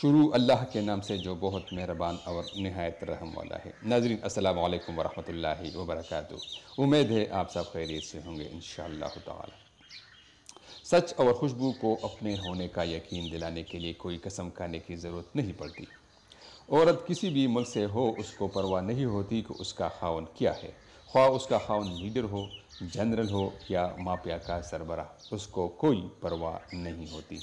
शुरू अल्लाह के नाम से जो बहुत मेहरबान और नहायत रहम वाला है नाजरीन अस्सलाम वालेकुम वरहमतुल्लाहि उम्मीद है आप सब खैरियत से होंगे इन ताला सच और खुशबू को अपने होने का यकीन दिलाने के लिए कोई कसम खाने की ज़रूरत नहीं पड़ती औरत किसी भी मुल्क से हो उसको परवाह नहीं होती कि उसका खावन क्या है ख्वा उसका खावन लीडर हो जनरल हो या माफिया का सरबरा उसको कोई परवाह नहीं होती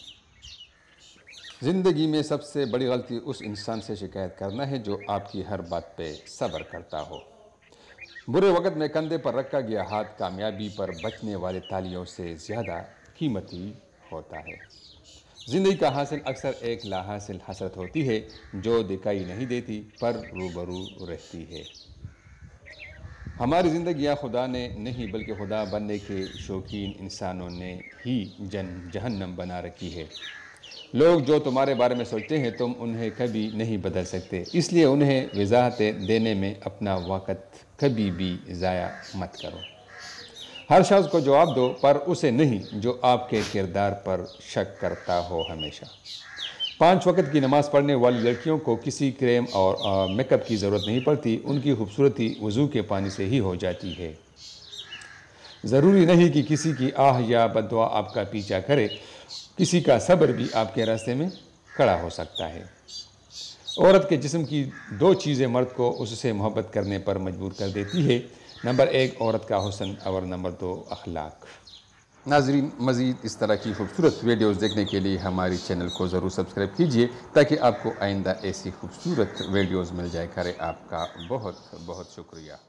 ज़िंदगी में सबसे बड़ी गलती उस इंसान से शिकायत करना है जो आपकी हर बात पे सब्र करता हो बुरे वक्त में कंधे पर रखा गया हाथ कामयाबी पर बचने वाले तालियों से ज़्यादा कीमती होता है ज़िंदगी का हासिल अक्सर एक लाहासिल हसरत होती है जो दिखाई नहीं देती पर रूबरू रहती है हमारी जिंदगी खुदा ने नहीं बल्कि खुदा बनने के शौकीन इंसानों ने ही जन जहन्नम बना रखी है लोग जो तुम्हारे बारे में सोचते हैं तुम उन्हें कभी नहीं बदल सकते इसलिए उन्हें वजाहतें देने में अपना वक़्त कभी भी ज़ाया मत करो हर शख्स को जवाब दो पर उसे नहीं जो आपके किरदार पर शक करता हो हमेशा पांच वक्त की नमाज़ पढ़ने वाली लड़कियों को किसी क्रीम और मेकअप की ज़रूरत नहीं पड़ती उनकी खूबसूरती वज़ू के पानी से ही हो जाती है ज़रूरी नहीं कि किसी की आह या बदवा आपका पीछा करे किसी का सब्र भी आपके रास्ते में खड़ा हो सकता है औरत के जिस्म की दो चीज़ें मर्द को उससे मोहब्बत करने पर मजबूर कर देती है नंबर एक औरत का हुसन और नंबर दो अखलाक नाजरीन मज़ीद इस तरह की खूबसूरत वीडियोस देखने के लिए हमारे चैनल को ज़रूर सब्सक्राइब कीजिए ताकि आपको आइंदा ऐसी खूबसूरत वीडियोस मिल जाए करें आपका बहुत बहुत शुक्रिया